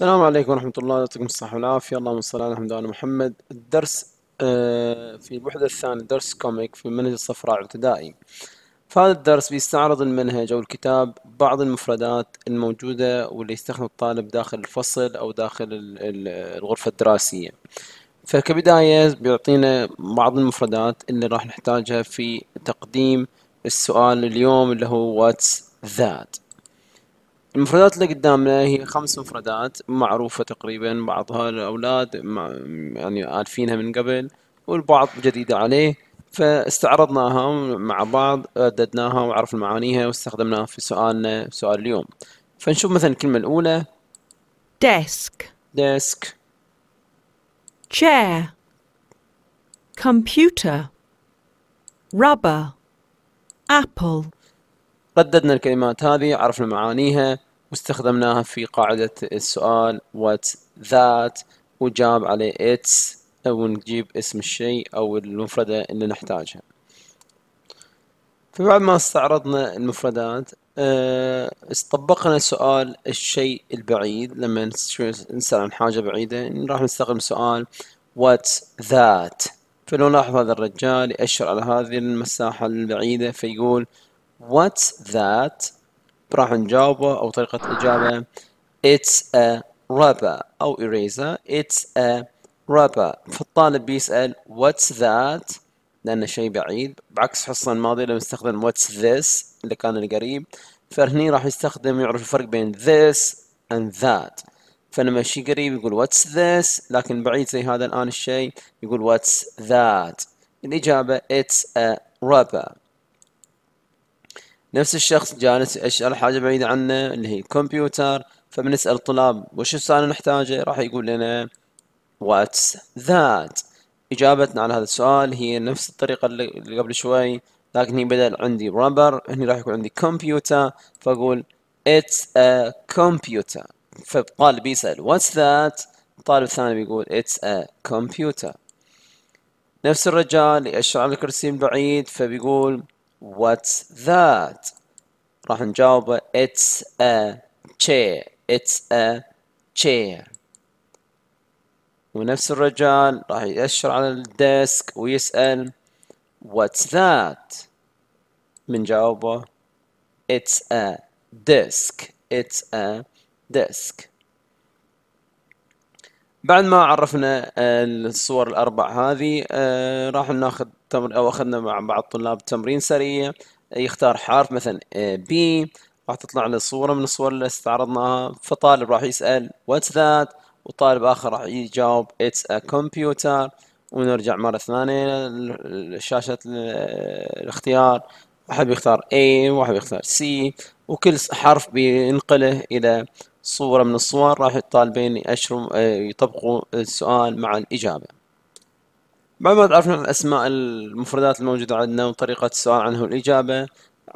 السلام عليكم ورحمة الله يعطيكم الصحة والعافية اللهم صل على محمد وعلى محمد الدرس آه، في الوحدة الثانية درس كوميك في منهج الصفراء الابتدائي فهذا الدرس بيستعرض المنهج أو الكتاب بعض المفردات الموجودة واللي يستخدم الطالب داخل الفصل أو داخل الغرفة الدراسية فكبداية بيعطينا بعض المفردات اللي راح نحتاجها في تقديم السؤال اليوم اللي هو what's that المفردات اللي قدامنا هي خمس مفردات معروفة تقريبا بعضها الأولاد يعني عارفينها من قبل والبعض جديدة عليه فاستعرضناها مع بعض رددناها وعرفنا معانيها واستخدمناها في سؤالنا في سؤال اليوم فنشوف مثلا الكلمة الأولى desk desk chair computer rubber apple رددنا الكلمات هذه عرفنا معانيها واستخدمناها في قاعدة السؤال what that وجاب عليه it's نجيب اسم الشيء أو المفردة اللي نحتاجها فبعد ما استعرضنا المفردات آه، استطبقنا طبقنا سؤال الشيء البعيد لما نسأل عن حاجة بعيدة راح نستخدم سؤال what's that فلو لاحظ هذا الرجال يأشر على هذه المساحة البعيدة فيقول what's that راح نجاوبه او طريقه الاجابه اتس ا rubber او eraser اتس ا rubber فالطالب بيسال what's that لانه شيء بعيد بعكس حصه الماضيه لما استخدم what's this اللي كان القريب فهني راح يستخدم يعرف الفرق بين this and that فلما شيء قريب يقول what's this لكن بعيد زي هذا الآن الشيء يقول what's that الإجابة it's a rubber نفس الشخص جالس يسأل حاجة بعيدة عنه اللي هي الكمبيوتر فبنسأل الطلاب وش السؤال اللي نحتاجه راح يقول لنا what's that إجابتنا على هذا السؤال هي نفس الطريقة اللي قبل شوي لكن هي بدل عندي rubber هني راح يكون عندي كمبيوتر فأقول it's a computer فالطالب بيسأل what's that الطالب الثاني بيقول it's a computer نفس الرجال يأشر على الكرسي من بعيد فبيقول What's that? راح نجاوبه It's a chair It's a chair ونفس الرجال راح يأشر على الديسك ويسأل What's that? بنجاوبه It's a desk It's a desk بعد ما عرفنا آه، الصور الاربع هذه آه، راح ناخذ تمر او اخذنا مع بعض الطلاب تمرين سريع يختار حرف مثلا بي آه، راح تطلع له صوره من الصور اللي استعرضناها فطالب راح يسال واتس ذات وطالب اخر راح يجاوب اتس ا كمبيوتر ونرجع مرة ثانية لشاشة الاختيار واحد بيختار A واحد بيختار C وكل حرف بينقله إلى صورة من الصور راح الطالبين يأشروا آه، يطبقوا السؤال مع الإجابة بعد ما عن الأسماء المفردات الموجودة عندنا وطريقة السؤال عنه والإجابة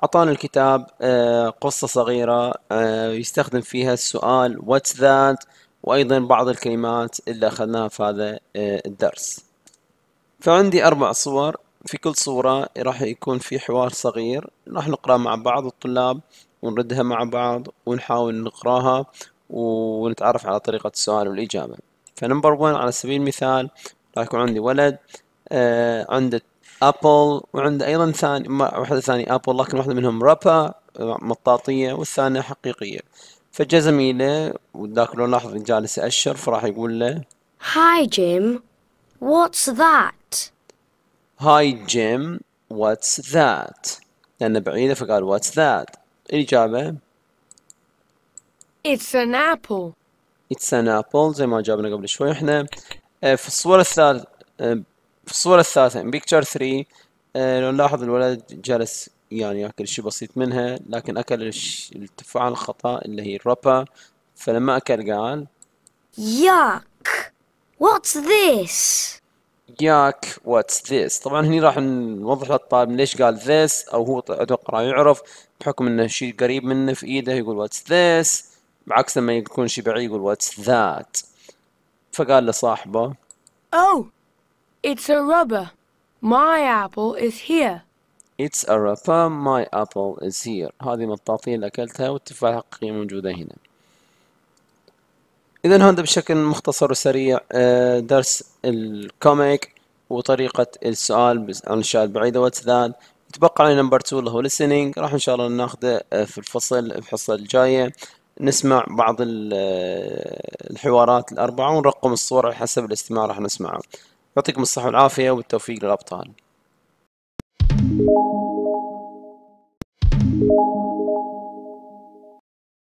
أعطانا الكتاب آه، قصة صغيرة آه، يستخدم فيها السؤال what's that وأيضا بعض الكلمات اللي أخذناها في هذا الدرس فعندي أربع صور في كل صورة راح يكون في حوار صغير راح نقرأ مع بعض الطلاب ونردها مع بعض ونحاول نقراها ونتعرف على طريقة السؤال والإجابة فنمبر 1 على سبيل المثال راح يكون عندي ولد آه عنده ابل وعنده ايضا ثاني واحدة ثانية ابل لكن واحدة منهم رابا مطاطية والثانية حقيقية فجزميله وذاك لو لاحظ جالس يأشر فراح يقول له هاي جيم واتس ذات هاي جيم واتس ذات لأنه بعيدة فقال واتس ذات الإجابة e It's an apple It's an apple زي ما جابنا قبل شوي احنا في الصورة الثالثة في الصورة الثالثة picture 3 لو نلاحظ الولد جالس يعني ياكل شيء بسيط منها لكن اكل التفاحة الخطأ اللي هي الربا فلما اكل قال ياك What's this? ياك واتس ذيس طبعا هني راح نوضح للطالب ليش قال ذيس او هو اتوقع راح يعرف بحكم انه شيء قريب منه في ايده يقول واتس ذيس بعكس لما يكون شيء بعيد يقول واتس ذات فقال لصاحبه او oh, it's a rubber. My apple is here. اتس a rubber. My apple is here. هذه مطاطيه اللي أكلتها والتفاحة حقيقية موجودة هنا. اذا هذا بشكل مختصر وسريع آه، درس الكوميك وطريقة السؤال عن الأشياء البعيدة واتس ذات يتبقى علينا نمبر 2 اللي هو listening راح إن شاء الله ناخذه آه، في الفصل الحصة الجاية نسمع بعض آه، الحوارات الأربعة ونرقم الصور على حسب الاستماع راح نسمعه يعطيكم الصحة والعافية والتوفيق للأبطال Thank you.